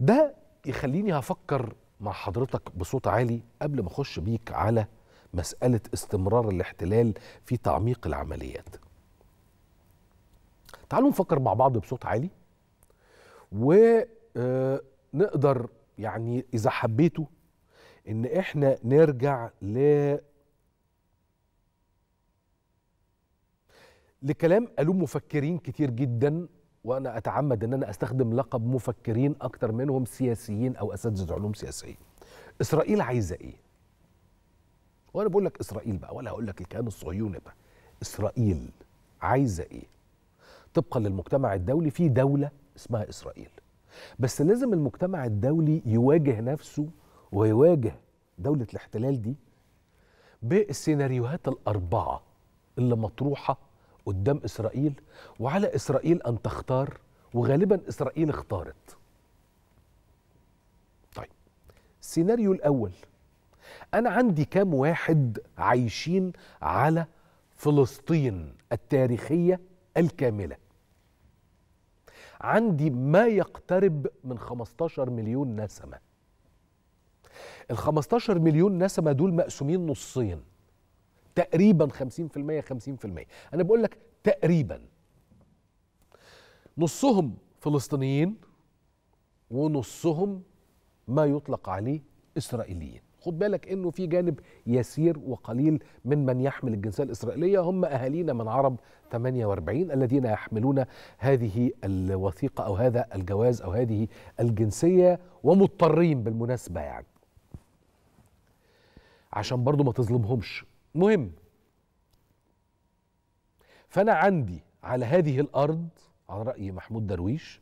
ده يخليني هفكر مع حضرتك بصوت عالي قبل ما اخش بيك على مساله استمرار الاحتلال في تعميق العمليات تعالوا نفكر مع بعض بصوت عالي ونقدر آه، يعني اذا حبيتوا ان احنا نرجع ل لكلام قالوه مفكرين كتير جدا وانا اتعمد ان انا استخدم لقب مفكرين اكتر منهم سياسيين او اساتذه علوم سياسيه اسرائيل عايزه ايه وانا بقول لك اسرائيل بقى ولا هقول لك الكيان الصهيوني بقى اسرائيل عايزه ايه طبقا للمجتمع الدولي في دوله اسمها اسرائيل بس لازم المجتمع الدولي يواجه نفسه ويواجه دوله الاحتلال دي بالسيناريوهات الاربعه اللي مطروحه قدام اسرائيل وعلى اسرائيل ان تختار وغالبا اسرائيل اختارت طيب السيناريو الاول انا عندي كام واحد عايشين على فلسطين التاريخيه الكامله عندي ما يقترب من 15 مليون نسمه ال 15 مليون نسمه دول مقسومين نصين تقريبا 50% 50% انا بقول لك تقريبا نصهم فلسطينيين ونصهم ما يطلق عليه اسرائيليين خد بالك انه في جانب يسير وقليل من من يحمل الجنسيه الاسرائيليه هم اهالينا من عرب 48 الذين يحملون هذه الوثيقه او هذا الجواز او هذه الجنسيه ومضطرين بالمناسبه يعني عشان برضو ما تظلمهمش مهم فانا عندي على هذه الارض على راي محمود درويش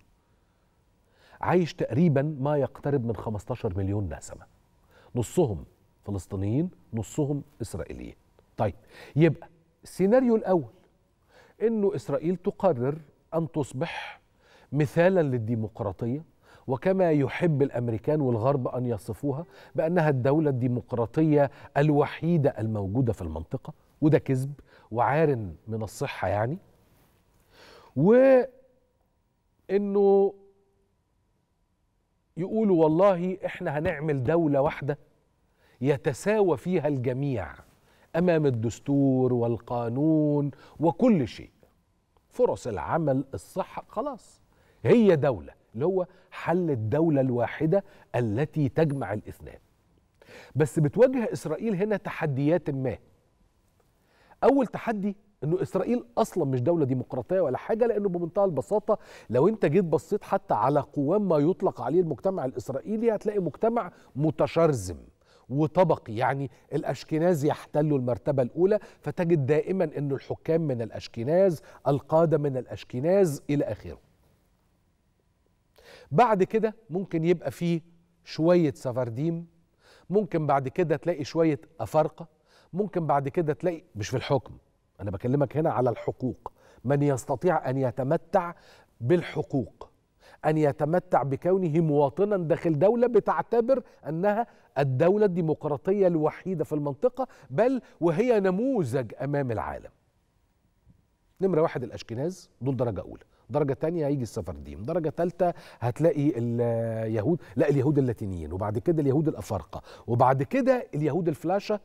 عايش تقريبا ما يقترب من 15 مليون نسمه نصهم فلسطينيين نصهم اسرائيليين طيب يبقى السيناريو الاول انه اسرائيل تقرر ان تصبح مثالا للديمقراطيه وكما يحب الامريكان والغرب ان يصفوها بانها الدوله الديمقراطيه الوحيده الموجوده في المنطقه وده كذب وعار من الصحه يعني وانه يقولوا والله احنا هنعمل دوله واحده يتساوى فيها الجميع امام الدستور والقانون وكل شيء فرص العمل الصحه خلاص هي دوله اللي هو حل الدولة الواحدة التي تجمع الاثنين بس بتواجه إسرائيل هنا تحديات ما أول تحدي انه اسرائيل اصلا مش دوله ديمقراطيه ولا حاجه لانه بمنتهى البساطه لو انت جيت بصيت حتى على قوام ما يطلق عليه المجتمع الاسرائيلي هتلاقي مجتمع متشرزم وطبقي يعني الاشكناز يحتلوا المرتبه الاولى فتجد دائما انه الحكام من الاشكناز القاده من الاشكناز الى اخره بعد كده ممكن يبقى فيه شوية سفرديم ممكن بعد كده تلاقي شوية أفارقة ممكن بعد كده تلاقي مش في الحكم أنا بكلمك هنا على الحقوق من يستطيع أن يتمتع بالحقوق أن يتمتع بكونه مواطنا داخل دولة بتعتبر أنها الدولة الديمقراطية الوحيدة في المنطقة بل وهي نموذج أمام العالم نمرة واحد الأشكناز دول درجة أولى درجه تانية هيجي السفرديم درجه ثالثه هتلاقي اليهود لا اليهود اللاتينيين وبعد كده اليهود الافارقه وبعد كده اليهود الفلاشه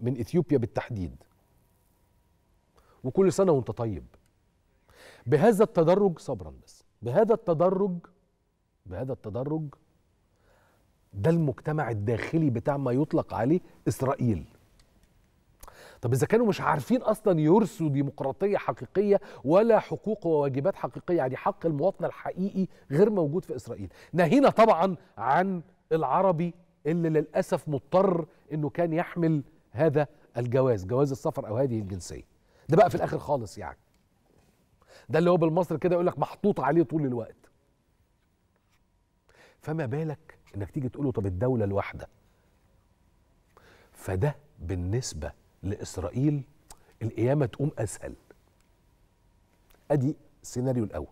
من اثيوبيا بالتحديد وكل سنه وانت طيب بهذا التدرج صبرا بس بهذا التدرج بهذا التدرج ده المجتمع الداخلي بتاع ما يطلق عليه اسرائيل طب اذا كانوا مش عارفين اصلا يرسوا ديمقراطيه حقيقيه ولا حقوق وواجبات حقيقيه يعني حق المواطنه الحقيقي غير موجود في اسرائيل ناهينا طبعا عن العربي اللي للاسف مضطر انه كان يحمل هذا الجواز جواز السفر او هذه الجنسيه ده بقى في الاخر خالص يعني ده اللي هو بالمصري كده يقول لك محطوط عليه طول الوقت فما بالك انك تيجي تقول له طب الدوله الواحده فده بالنسبه لاسرائيل القيامه تقوم اسهل ادي السيناريو الاول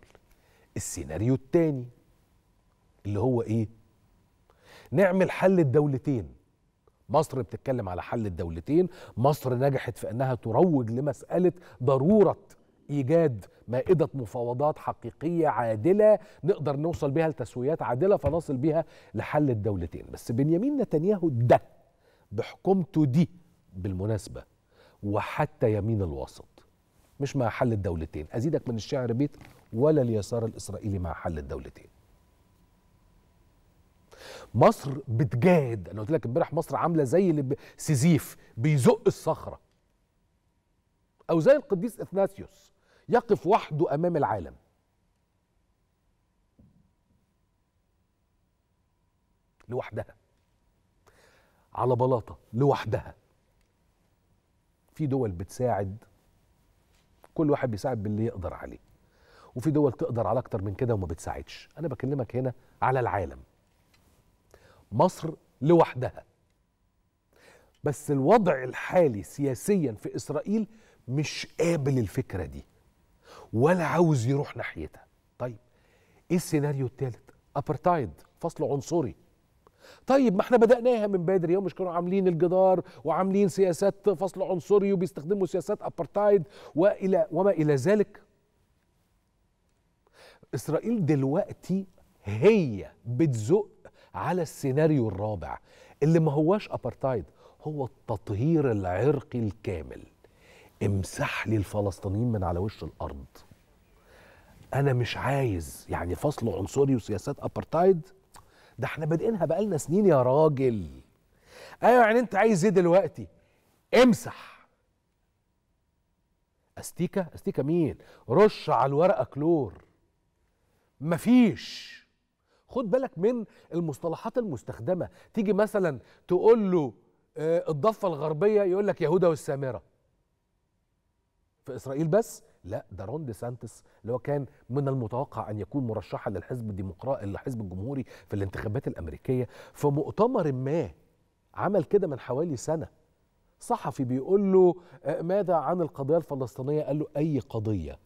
السيناريو الثاني اللي هو ايه نعمل حل الدولتين مصر بتتكلم على حل الدولتين مصر نجحت في انها تروج لمساله ضروره ايجاد مائده مفاوضات حقيقيه عادله نقدر نوصل بها لتسويات عادله فنصل بها لحل الدولتين بس بنيامين نتنياهو ده بحكومته دي بالمناسبة وحتى يمين الوسط مش مع حل الدولتين أزيدك من الشعر بيت ولا اليسار الإسرائيلي مع حل الدولتين مصر بتجاهد انا قلت لك امبارح مصر عامله زي اللي سيزيف بيزق الصخره او زي القديس اثناسيوس يقف وحده امام العالم لوحدها على بلاطه لوحدها في دول بتساعد كل واحد بيساعد باللي يقدر عليه وفي دول تقدر على اكتر من كده وما بتساعدش انا بكلمك هنا على العالم مصر لوحدها بس الوضع الحالي سياسيا في اسرائيل مش قابل الفكره دي ولا عاوز يروح ناحيتها طيب ايه السيناريو الثالث ابرتايد فصل عنصري طيب ما احنا بدأناها من بدري يوم مش كانوا عاملين الجدار وعاملين سياسات فصل عنصري وبيستخدموا سياسات ابارتايد والى وما الى ذلك اسرائيل دلوقتي هي بتزق على السيناريو الرابع اللي ما هواش ابارتايد هو التطهير العرقي الكامل امسح لي الفلسطينيين من على وش الارض انا مش عايز يعني فصل عنصري وسياسات ابارتايد ده احنا بادئينها بقالنا سنين يا راجل ايوه يعني انت عايز ايه دلوقتي امسح استيكه استيكه مين رش على الورقه كلور مفيش خد بالك من المصطلحات المستخدمه تيجي مثلا تقول له آه، الضفه الغربيه يقول لك يهودا والسامره في اسرائيل بس لا ده رون دي سانتس اللي هو كان من المتوقع ان يكون مرشحا للحزب الديمقراطي للحزب الجمهوري في الانتخابات الامريكيه في مؤتمر ما عمل كده من حوالي سنه صحفي بيقول له آه، ماذا عن القضيه الفلسطينيه قال له اي قضيه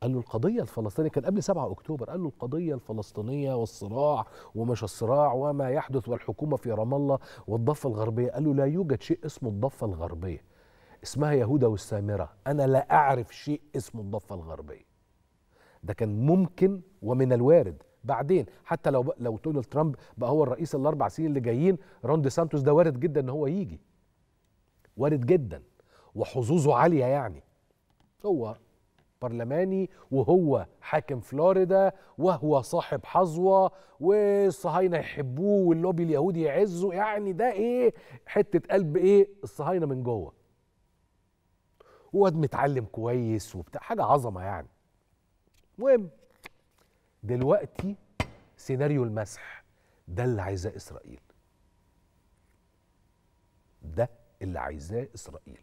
قال له القضية الفلسطينية كان قبل 7 أكتوبر قال له القضية الفلسطينية والصراع ومش الصراع وما يحدث والحكومة في رام الله والضفة الغربية قال له لا يوجد شيء اسمه الضفة الغربية اسمها يهودا والسامرة أنا لا أعرف شيء اسمه الضفة الغربية ده كان ممكن ومن الوارد بعدين حتى لو لو دونالد ترامب بقى هو الرئيس الاربع سنين اللي جايين رون دي سانتوس ده وارد جدا ان هو يجي وارد جدا وحظوظه عاليه يعني هو برلماني وهو حاكم فلوريدا وهو صاحب حظوه والصهاينه يحبوه واللوبي اليهودي يعزه يعني ده ايه حته قلب ايه الصهاينه من جوه وواد متعلم كويس وبتاع حاجه عظمه يعني المهم دلوقتي سيناريو المسح ده اللي عايزاه اسرائيل ده اللي عايزاه اسرائيل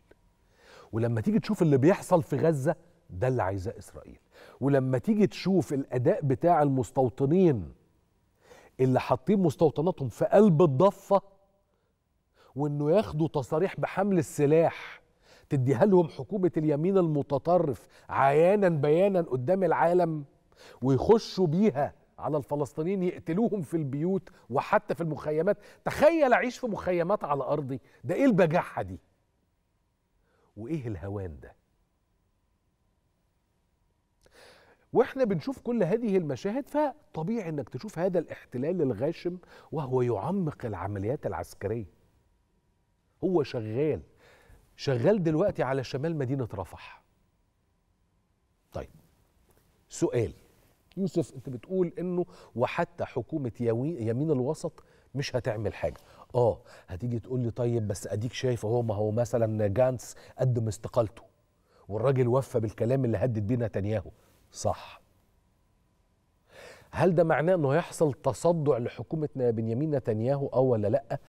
ولما تيجي تشوف اللي بيحصل في غزه ده اللي عايزاه اسرائيل ولما تيجي تشوف الاداء بتاع المستوطنين اللي حاطين مستوطناتهم في قلب الضفه وانه ياخدوا تصاريح بحمل السلاح تديها لهم حكومه اليمين المتطرف عيانا بيانا قدام العالم ويخشوا بيها على الفلسطينيين يقتلوهم في البيوت وحتى في المخيمات تخيل اعيش في مخيمات على ارضي ده ايه البجاحه دي وايه الهوان ده واحنا بنشوف كل هذه المشاهد فطبيعي انك تشوف هذا الاحتلال الغاشم وهو يعمق العمليات العسكريه هو شغال شغال دلوقتي على شمال مدينه رفح طيب سؤال يوسف انت بتقول انه وحتى حكومه يمين الوسط مش هتعمل حاجه اه هتيجي تقول لي طيب بس اديك شايف اهو ما هو مثلا جانس قدم استقالته والراجل وفى بالكلام اللي هدد بيه نتنياهو صح هل ده معناه انه هيحصل تصدع لحكومه بنيامين نتنياهو اه ولا لا